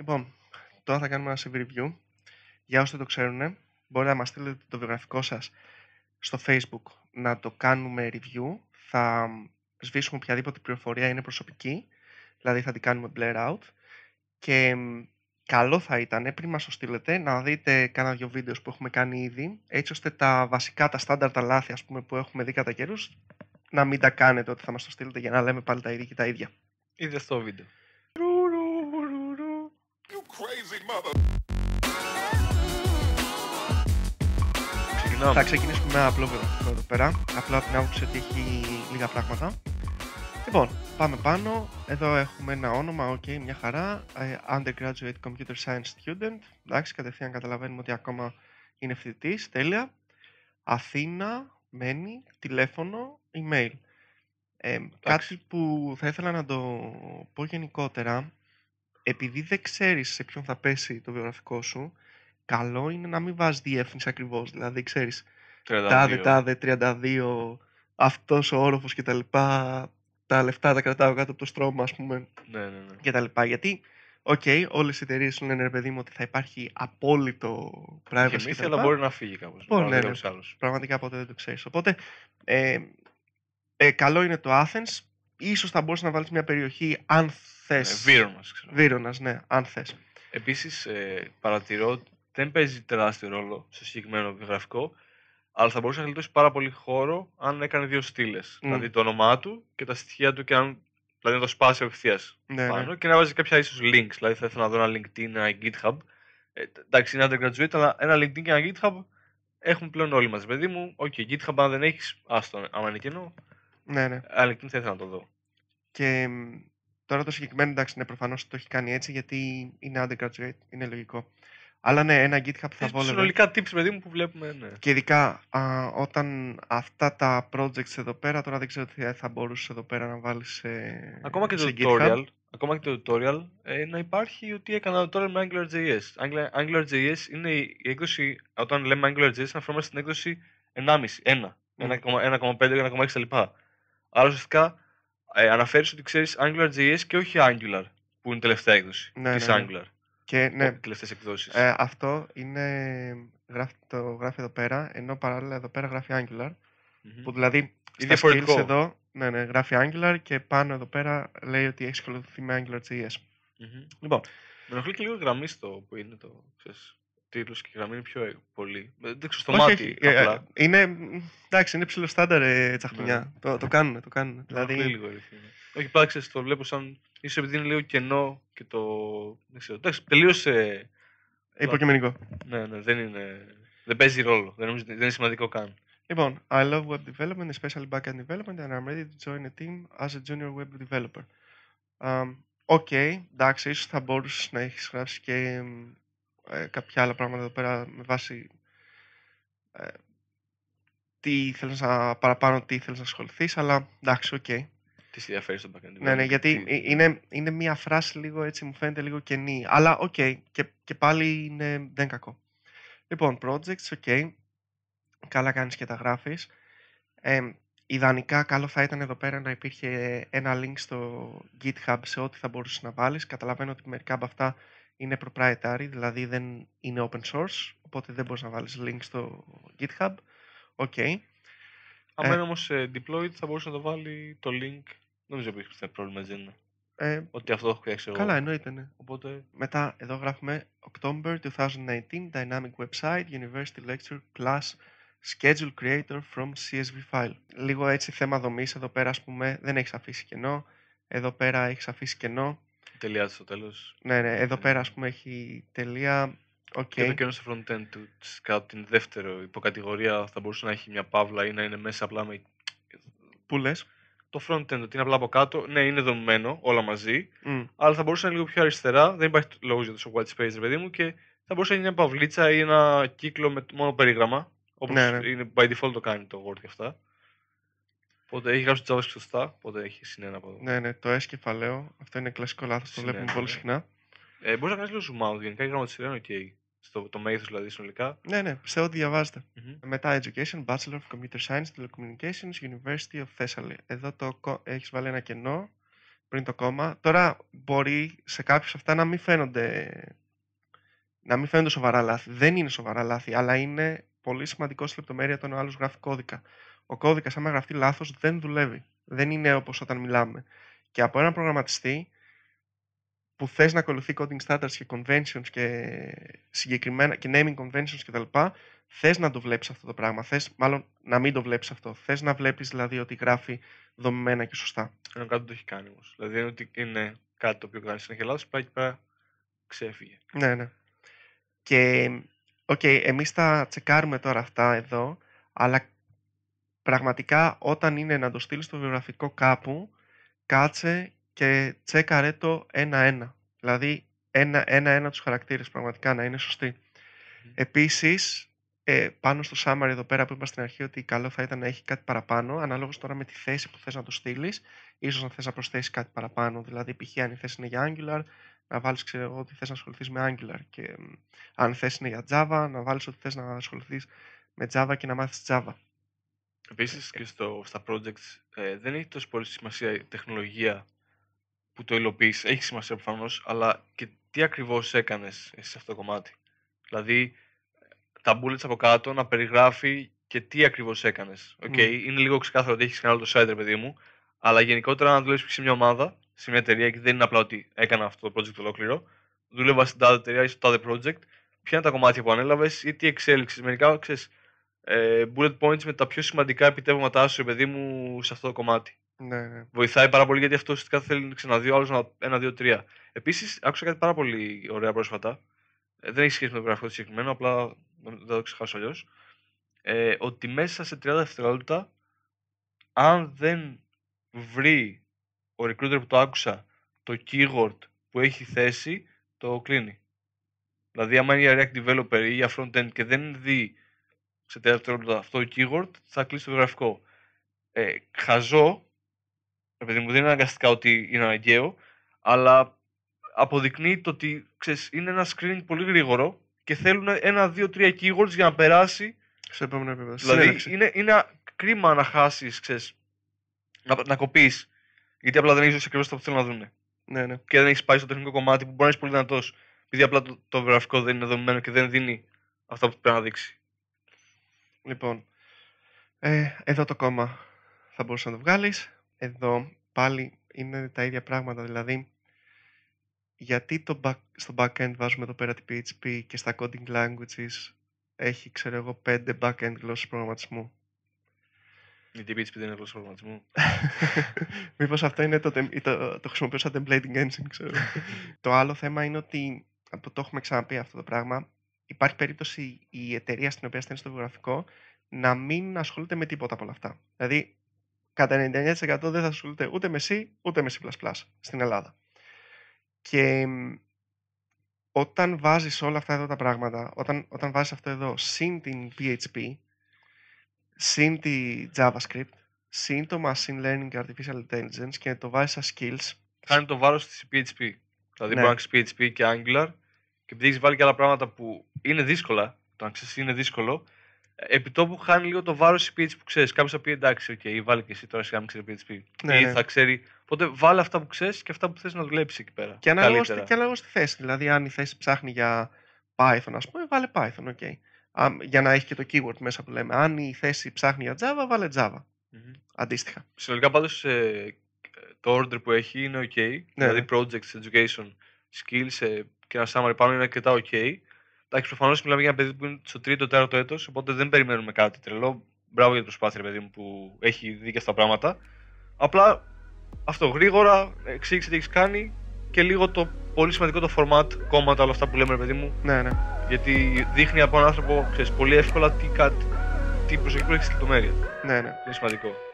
Λοιπόν, τώρα θα κάνουμε ένα CV review. Για όσοι δεν το ξέρουν, μπορείτε να μας στείλετε το βιογραφικό σας στο facebook να το κάνουμε review. Θα σβήσουμε οποιαδήποτε πληροφορία είναι προσωπική, δηλαδή θα την κάνουμε blur out. Και καλό θα ήταν πριν μας το στείλετε να δείτε κάνα δυο βίντεος που έχουμε κάνει ήδη, έτσι ώστε τα βασικά, τα στάνταρτα λάθη ας πούμε, που έχουμε δει κατά καιρούς, να μην τα κάνετε ότι θα μας το στείλετε για να λέμε πάλι τα ίδια και τα ίδια. Είδε στο βίντεο. Ξεκινάμε. Θα ξεκινήσουμε με ένα απλό βιβλίο εδώ πέρα. Απλά από την άποψη ότι έχει λίγα πράγματα. Λοιπόν, πάμε πάνω. Εδώ έχουμε ένα όνομα, okay, μια χαρά. Ε, undergraduate Computer Science Student. Εντάξει, κατευθείαν καταλαβαίνουμε ότι ακόμα είναι φοιτητής. Τέλεια. Αθήνα, μένει, τηλέφωνο, email. Ε, κάτι που θα ήθελα να το πω γενικότερα επειδή δεν ξέρεις σε ποιον θα πέσει το βιογραφικό σου, καλό είναι να μην βάζεις διεύθυνση ακριβώς. Δηλαδή, ξέρεις. Τάδε, τάδε, 32, αυτός ο όροφος κτλ. Τα, τα λεφτά τα κρατάω κάτω από το στρώμα, ας πούμε. Ναι, ναι, ναι. Γιατί, οκ, okay, όλες οι εταιρείες σου λένε ρε παιδί μου ότι θα υπάρχει απόλυτο privacy. Και μύθι, αλλά μπορεί να φύγει κάπως. να ναι, ναι. Πραγματικά ποτέ δεν το ξέρεις. Οπότε, ε, ε, καλό είναι το Athens ίσως θα μπορούσε να βάλεις μια περιοχή αν θες. Ε, ξέρω. ναι, αν θες. Επίσης, ε, παρατηρώ, δεν παίζει τεράστιο ρόλο στο συγκεκριμένο γραφικό, αλλά θα μπορούσε να γλιτώσει πάρα πολύ χώρο αν έκανε δύο στήλες. Mm. Δηλαδή το όνομά του και τα στοιχεία του και αν δηλαδή να το σπάσει απευθείας ναι, πάνω ναι. και να βάζει κάποια ίσως links. Δηλαδή θα ήθελα να δω ένα LinkedIn, ένα GitHub. Ε, εντάξει, είναι undergraduate, αλλά ένα LinkedIn και ένα GitHub έχουν πλέον όλοι μα. Παιδί μου, οκ, GitHub αν δεν έχεις, άστο, άμα είναι κενό, ναι, ναι. Αλλά εκείνη θα ήθελα να το δω. Και τώρα το συγκεκριμένο, εντάξει, είναι προφανώς το έχει κάνει έτσι γιατί είναι undergraduate, είναι λογικό. Αλλά ναι, ένα GitHub θα βόλευε. Συνολικά tips, με μου, που βλέπουμε. Ναι. Και ειδικά α, όταν αυτά τα projects εδώ πέρα, τώρα δεν ξέρω τι θα μπορούσες εδώ πέρα να βάλεις σε. Ακόμα και σε το tutorial. Ακόμα και το tutorial ε, να υπάρχει ότι έκανα tutorial με AngularJS. AngularJS είναι η έκδοση, όταν λέμε AngularJS, αναφέρομαι στην έκδοση 1,5, 1, 1,5, 1,5, 1,6 λοιπά. Άρα ουσιαστικά ε, αναφέρεις ότι ξέρεις AngularJS και όχι Angular, που είναι η τελευταία έκδοση ναι, της ναι, ναι. Angular. Και, ναι. Τελευταίες εκδόσεις. Ε, αυτό είναι, γράφει, το γράφει εδώ πέρα, ενώ παράλληλα εδώ πέρα γράφει Angular. Που δηλαδή είναι στα skills εδώ ναι, ναι, γράφει Angular και πάνω εδώ πέρα λέει ότι έχει ασχοληθεί με AngularJS. Mm-hmm. Λοιπόν. Με ενοχλεί και λίγο η γραμμή στο που είναι το τίτλο και γραμμή είναι πιο πολύ. Ε, δεν ξέρω, στο μάτι. Ε, απλά. Είναι, εντάξει, είναι ψηλό στάνταρ ε, τσαχνιά. Ναι. Το, το κάνουν, το κάνουν. δηλαδή... λίγο ναι. Όχι, πάξε, το βλέπω σαν. ίσως επειδή είναι λίγο κενό και το. Δεν ξέρω. Εντάξει, τελείωσε. Υποκειμενικό. Ναι, ναι, δεν είναι. Δεν παίζει ρόλο. Δεν, είναι σημαντικό καν. Λοιπόν, I love web development, especially backend development, and I'm ready to join a team as a junior web developer. Um, okay, εντάξει, ίσως θα μπορούσες να έχεις γράψει και ε, κάποια άλλα πράγματα εδώ πέρα με βάση ε, τι ήθελες να παραπάνω, τι ήθελες να ασχοληθείς, αλλά εντάξει, οκ. Okay. Τι ενδιαφέρει τον backend. Ναι, ναι, γιατί ε, είναι, είναι μια φράση λίγο έτσι, μου φαίνεται λίγο κενή. Αλλά οκ, και, και πάλι είναι, δεν κακό. Λοιπόν, projects, οκ. Καλά κάνεις και τα γράφεις. Ε, ιδανικά καλό θα ήταν εδώ πέρα να υπήρχε ένα link στο GitHub σε ό,τι θα μπορούσες να βάλεις. Καταλαβαίνω ότι μερικά από αυτά είναι proprietary, δηλαδή δεν είναι open source, οπότε δεν μπορείς να βάλεις link στο GitHub. Οκ. Okay. Αν ε, είναι όμως ε, deployed θα μπορούσε να το βάλει το link. Νομίζω ότι έχει πρόβλημα, δεν είναι. Ε, ότι αυτό έχω φτιάξει εγώ. Καλά, εννοείται. Ναι. Οπότε... Μετά εδώ γράφουμε October 2019 Dynamic Website University Lecture Class Schedule Creator from CSV File. Λίγο έτσι θέμα δομής εδώ πέρα ας πούμε δεν έχεις αφήσει κενό. Εδώ πέρα έχεις αφήσει κενό. Τελεία στο τέλος. Ναι, ναι. Εδώ ε, ναι. πέρα, ας πούμε, έχει τελεία. Okay. Και το κέντρο στο front end του κάτω την δεύτερη υποκατηγορία θα μπορούσε να έχει μια παύλα ή να είναι μέσα απλά με. Πού λες. Το front end, ότι είναι απλά από κάτω, ναι, είναι δομημένο όλα μαζί, mm. αλλά θα μπορούσε να είναι λίγο πιο αριστερά. Δεν υπάρχει λόγος για το show white space, ρε παιδί μου, και θα μπορούσε να είναι μια παυλίτσα ή ένα κύκλο με μόνο περίγραμμα. Όπως ναι, ναι. είναι by default το κάνει το Word και αυτά. Οπότε έχει γράψει javascript σωστά, οπότε έχει συνένα από εδώ. Ναι, ναι, το S κεφαλαίο. Αυτό είναι κλασικό λάθος, το βλέπουμε ναι. πολύ συχνά. Ε, Μπορείς να κάνεις λίγο zoom out. Γενικά η γραμματισία είναι OK. Στο το μέγεθος δηλαδή συνολικά. Ναι, ναι, σε οτι ότι διαβάζεται. Mm-hmm. Μετά Education, Bachelor of Computer Science, Telecommunications, University of Thessaly. Εδώ το έχεις βάλει ένα κενό πριν το κόμμα. Τώρα μπορεί σε κάποιους αυτά να μην φαίνονται. Να μην φαίνονται σοβαρά λάθη. Δεν είναι σοβαρά λάθη, αλλά είναι πολύ σημαντικό στη λεπτομέρεια όταν ο άλλος γράφει κώδικα ο κώδικας άμα γραφτεί λάθος δεν δουλεύει. Δεν είναι όπως όταν μιλάμε. Και από έναν προγραμματιστή που θες να ακολουθεί coding standards και conventions και, συγκεκριμένα, και naming conventions κτλ. Θες να το βλέπεις αυτό το πράγμα. Θες, μάλλον να μην το βλέπεις αυτό. Θες να βλέπεις δηλαδή ότι γράφει δομημένα και σωστά. Ενώ κάτι το έχει κάνει όμως. Δηλαδή είναι ότι είναι κάτι το οποίο κάνει συνέχεια λάθος, πάει και πέρα ξέφυγε. Ναι, ναι. Και οκ, okay, εμείς τα τσεκάρουμε τώρα αυτά εδώ, αλλά πραγματικά όταν είναι να το στείλεις στο βιογραφικό κάπου, κάτσε και τσέκαρε το ένα-ένα. Δηλαδή, ένα-ένα τους χαρακτήρες πραγματικά να είναι σωστοί. Επίσης, ε, πάνω στο summary εδώ πέρα που είπα στην αρχή ότι καλό θα ήταν να έχει κάτι παραπάνω, ανάλογως τώρα με τη θέση που θες να το στείλεις, ίσως να θες να προσθέσεις κάτι παραπάνω. Δηλαδή, π.χ. αν η θέση είναι για Angular, να βάλεις ξέρω ότι θες να ασχοληθείς με Angular και αν θες είναι για Java, να βάλεις ότι θες να ασχοληθείς με Java και να μάθεις Java. Επίσης και στο, στα projects ε, δεν έχει τόσο πολύ σημασία η τεχνολογία που το υλοποιείς. Έχει σημασία προφανώς, αλλά και τι ακριβώς έκανες σε αυτό το κομμάτι. Δηλαδή, τα bullets από κάτω να περιγράφει και τι ακριβώς έκανες. Okay, ναι. Είναι λίγο ξεκάθαρο ότι έχεις κάνει όλο το site, παιδί μου, αλλά γενικότερα να δουλεύει σε μια ομάδα, σε μια εταιρεία και δεν είναι απλά ότι έκανα αυτό το project ολόκληρο. Δούλευα στην τάδε εταιρεία ή στο τάδε project. Ποια είναι τα κομμάτια που ανέλαβες ή τι εξέλιξες Μερικά ξέρεις, ε, bullet points με τα πιο σημαντικά επιτεύγματά σου, παιδί μου, σε αυτό το κομμάτι. Ναι, ναι. Βοηθάει πάρα πολύ γιατί αυτό θέλει να ξαναδεί ο άλλος ένα, δύο, τρία. Επίσης, άκουσα κάτι πάρα πολύ ωραία πρόσφατα. Ε, δεν έχει σχέση με το γραφικό συγκεκριμένο, απλά δεν το ξεχάσω αλλιώς. Ε, ότι μέσα σε 30 δευτερόλεπτα, αν δεν βρει ο recruiter που το άκουσα το keyword που έχει θέσει, το κλείνει. Δηλαδή, άμα είναι για React Developer ή για Frontend και δεν δει σε το αυτό αυτό keyword, θα κλείσει το γραφικό. Ε, χαζό, επειδή μου δεν είναι αναγκαστικά ότι είναι αναγκαίο, αλλά αποδεικνύει το ότι ξέρεις, είναι ένα screening πολύ γρήγορο και θέλουν ένα, δύο, τρία keywords για να περάσει. Σε επόμενο επίπεδο. Δηλαδή είναι, είναι κρίμα να χάσεις, να, να κοπείς. Γιατί απλά δεν έχεις δώσει ακριβώς αυτό που θέλουν να δουν. Ναι, ναι. Και δεν έχεις πάει στο τεχνικό κομμάτι που μπορεί να είσαι πολύ δυνατός. Επειδή απλά το, το γραφικό δεν είναι δομημένο και δεν δίνει αυτά που πρέπει να δείξει. Λοιπόν, ε, εδώ το κόμμα θα μπορούσες να το βγάλεις. Εδώ πάλι είναι τα ίδια πράγματα, δηλαδή γιατί το back, στο backend βάζουμε εδώ πέρα την PHP και στα coding languages έχει, ξέρω εγώ, πέντε backend γλώσσες προγραμματισμού. Γιατί η PHP δεν είναι γλώσσα προγραμματισμού. Μήπως αυτό είναι το, το, το χρησιμοποιώ σαν templating engine, ξέρω. το άλλο θέμα είναι ότι το έχουμε ξαναπεί αυτό το πράγμα υπάρχει περίπτωση η εταιρεία στην οποία στέλνεις το βιογραφικό να μην ασχολείται με τίποτα από όλα αυτά. Δηλαδή, κατά 99% δεν θα ασχολείται ούτε με C ούτε με C++ στην Ελλάδα. Και όταν βάζεις όλα αυτά εδώ τα πράγματα, όταν, όταν βάζεις αυτό εδώ, συν την PHP, συν τη JavaScript, συν το Machine Learning και Artificial Intelligence και το βάζεις σαν skills... Κάνει το βάρος της PHP. Δηλαδή ναι. μπορείς PHP και Angular και επειδή έχεις βάλει και άλλα πράγματα που είναι δύσκολα, το να ξέρεις είναι δύσκολο, ε, επί τόπου χάνει λίγο το βάρος η PHP που ξέρεις. Κάποιος θα πει εντάξει, οκ, βάλει και εσύ τώρα σιγά μην ξέρει PHP. Ναι, ή ναι. θα ξέρει. Οπότε βάλει αυτά που ξέρεις και αυτά που θες να δουλέψει εκεί πέρα. Και ανάλογα στη θέση. Δηλαδή, αν η θέση ψάχνει για Python, ας πούμε, βάλε Python, OK. Για να έχει και το keyword μέσα που λέμε. Αν η θέση ψάχνει για Java, βάλε Java. Mm-hmm. Αντίστοιχα. Συνολικά πάντως ε, το order που έχει είναι OK. Ναι, δηλαδή ναι. projects, education, skills ε, και ένα summary πάνω είναι αρκετά ok. Εντάξει, προφανώς μιλάμε για ένα παιδί που είναι στο τρίτο, τέταρτο έτος, οπότε δεν περιμένουμε κάτι τρελό. Μπράβο για την προσπάθεια, παιδί μου, που έχει δει αυτά στα πράγματα. Απλά αυτό γρήγορα, εξήγησε τι έχεις κάνει και λίγο το πολύ σημαντικό το format κόμματα, όλα αυτά που λέμε, ρε παιδί μου. Ναι, ναι. Γιατί δείχνει από έναν άνθρωπο, ξέρεις πολύ εύκολα τι, τι προσοχή έχει στη λεπτομέρεια. Ναι, ναι. Είναι σημαντικό.